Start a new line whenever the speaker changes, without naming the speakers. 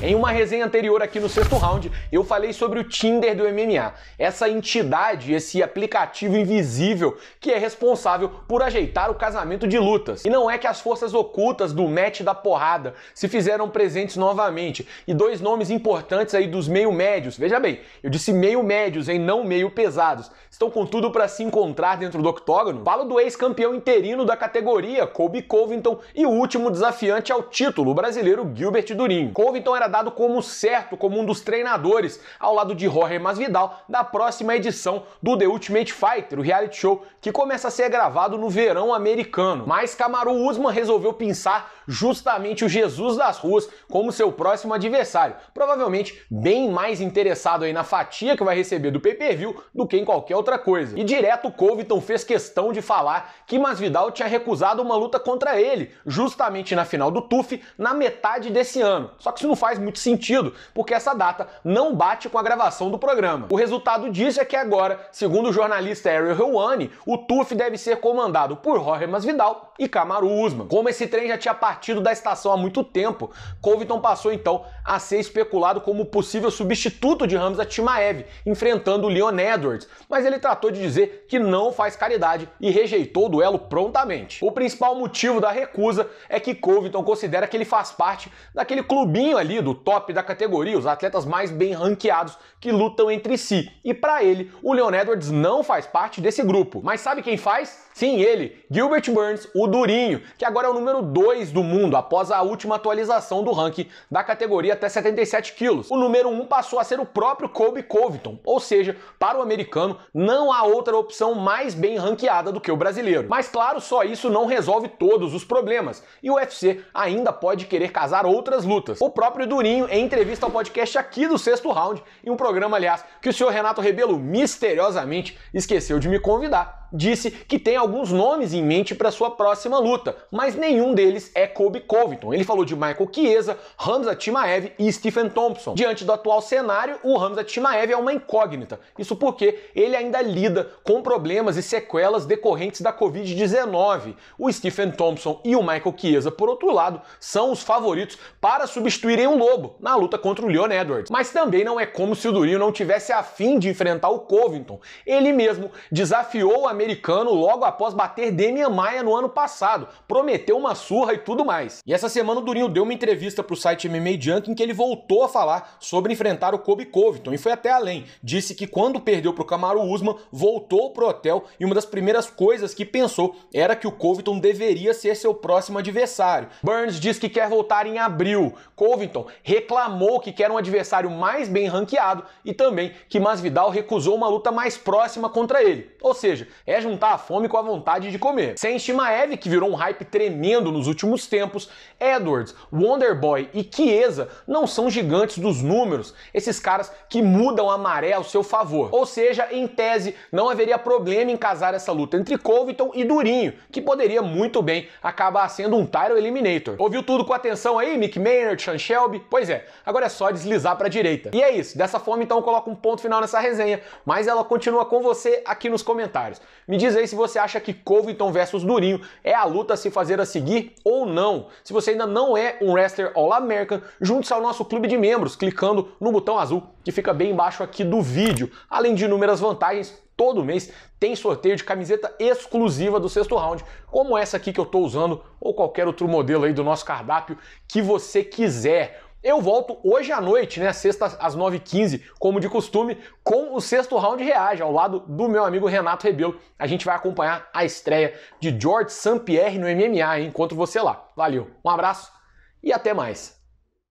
Em uma resenha anterior aqui no sexto round, eu falei sobre o Tinder do MMA, essa entidade, esse aplicativo invisível que é responsável por ajeitar o casamento de lutas. E não é que as forças ocultas do match da porrada se fizeram presentes novamente. E dois nomes importantes aí dos meio médios, veja bem, eu disse meio médios, hein, não meio pesados, estão com tudo para se encontrar dentro do octógono. Falo do ex-campeão interino da categoria, Colby Covington, e o último desafiante ao título, o brasileiro Gilbert Durinho. Covington era dado como certo, como um dos treinadores, ao lado de Jorge Masvidal, da próxima edição do The Ultimate Fighter, o reality show que começa a ser gravado no verão americano. Mas Camaro Usman resolveu pensar justamente o Jesus das ruas como seu próximo adversário, provavelmente bem mais interessado aí na fatia que vai receber do pay-per-view do que em qualquer outra coisa. E direto o Covington fez questão de falar que Masvidal tinha recusado uma luta contra ele, justamente na final do TUF, na metade desse ano. Só que isso não faz faz muito sentido, porque essa data não bate com a gravação do programa. O resultado disso é que agora, segundo o jornalista Ariel Helwani, o TUF deve ser comandado por Jorge Masvidal e Kamaru Usman. Como esse trem já tinha partido da estação há muito tempo, Covington passou então a ser especulado como possível substituto de Ramos Atimaev enfrentando o Leon Edwards, mas ele tratou de dizer que não faz caridade e rejeitou o duelo prontamente. O principal motivo da recusa é que Covington considera que ele faz parte daquele clubinho ali do top da categoria, os atletas mais bem ranqueados que lutam entre si. E para ele, o Leon Edwards não faz parte desse grupo. Mas sabe quem faz? Sim, ele, Gilbert Burns, o durinho, que agora é o número 2 do mundo após a última atualização do ranking da categoria até 77 quilos. O número 1 um passou a ser o próprio Kobe Covington, ou seja, para o americano não há outra opção mais bem ranqueada do que o brasileiro. Mas claro, só isso não resolve todos os problemas e o UFC ainda pode querer casar outras lutas. O próprio Durinho em entrevista ao podcast aqui do sexto round, em um programa, aliás, que o senhor Renato Rebelo misteriosamente esqueceu de me convidar disse que tem alguns nomes em mente para sua próxima luta, mas nenhum deles é Kobe Covington. Ele falou de Michael Chiesa, Hamza Timaev e Stephen Thompson. Diante do atual cenário, o Hamza Timaev é uma incógnita. Isso porque ele ainda lida com problemas e sequelas decorrentes da Covid-19. O Stephen Thompson e o Michael Chiesa, por outro lado, são os favoritos para substituírem o Lobo na luta contra o Leon Edwards. Mas também não é como se o Durinho não tivesse afim de enfrentar o Covington. Ele mesmo desafiou a americano logo após bater Demian Maia no ano passado. Prometeu uma surra e tudo mais. E essa semana o Durinho deu uma entrevista para o site MMA Junk em que ele voltou a falar sobre enfrentar o Kobe Covington e foi até além. Disse que quando perdeu para o Camaro Usman, voltou pro hotel e uma das primeiras coisas que pensou era que o Covington deveria ser seu próximo adversário. Burns diz que quer voltar em abril. Covington reclamou que quer um adversário mais bem ranqueado e também que Masvidal recusou uma luta mais próxima contra ele. Ou seja, é juntar a fome com a vontade de comer. Sem Shimaev, que virou um hype tremendo nos últimos tempos, Edwards, Wonderboy e Chiesa não são gigantes dos números, esses caras que mudam a maré ao seu favor. Ou seja, em tese, não haveria problema em casar essa luta entre Covington e Durinho, que poderia muito bem acabar sendo um Tyro Eliminator. Ouviu tudo com atenção aí, Mick Maynard, Sean Shelby? Pois é, agora é só deslizar para a direita. E é isso, dessa forma então eu coloco um ponto final nessa resenha, mas ela continua com você aqui nos comentários. Me diz aí se você acha que Covington versus Durinho é a luta a se fazer a seguir ou não. Se você ainda não é um wrestler All-American, junte-se ao nosso clube de membros clicando no botão azul que fica bem embaixo aqui do vídeo. Além de inúmeras vantagens, todo mês tem sorteio de camiseta exclusiva do sexto round, como essa aqui que eu estou usando, ou qualquer outro modelo aí do nosso cardápio que você quiser. Eu volto hoje à noite, né, sexta às 9h15, como de costume, com o sexto round reage, ao lado do meu amigo Renato Rebelo. A gente vai acompanhar a estreia de George St. Pierre no MMA, hein? Encontro você lá. Valeu, um abraço e até mais.